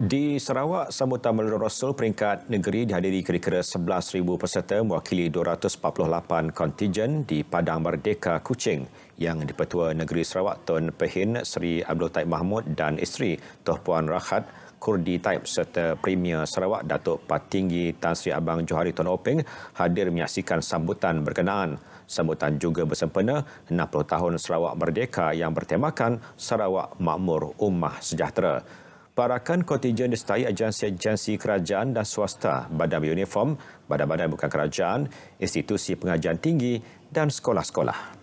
Di Sarawak, Sambutan Maulid Rasul peringkat negeri dihadiri kira-kira 11,000 peserta mewakili 248 kontijen di Padang Merdeka, Kuching yang dipertua Negeri Sarawak Tun Pehin Seri Abdul Taib Mahmud dan isteri Tuh Puan Rahat Kurdi Taib serta Premier Sarawak Datuk Patinggi Tan Sri Abang Johari Tun Openg hadir menyaksikan sambutan berkenaan. Sambutan juga bersempena 60 tahun Sarawak Merdeka yang bertemakan Sarawak Makmur Ummah Sejahtera. Parakan kontingen disertai agensi-agensi kerajaan dan swasta, badan beruniform, badan-badan bukan kerajaan, institusi pengajian tinggi dan sekolah-sekolah.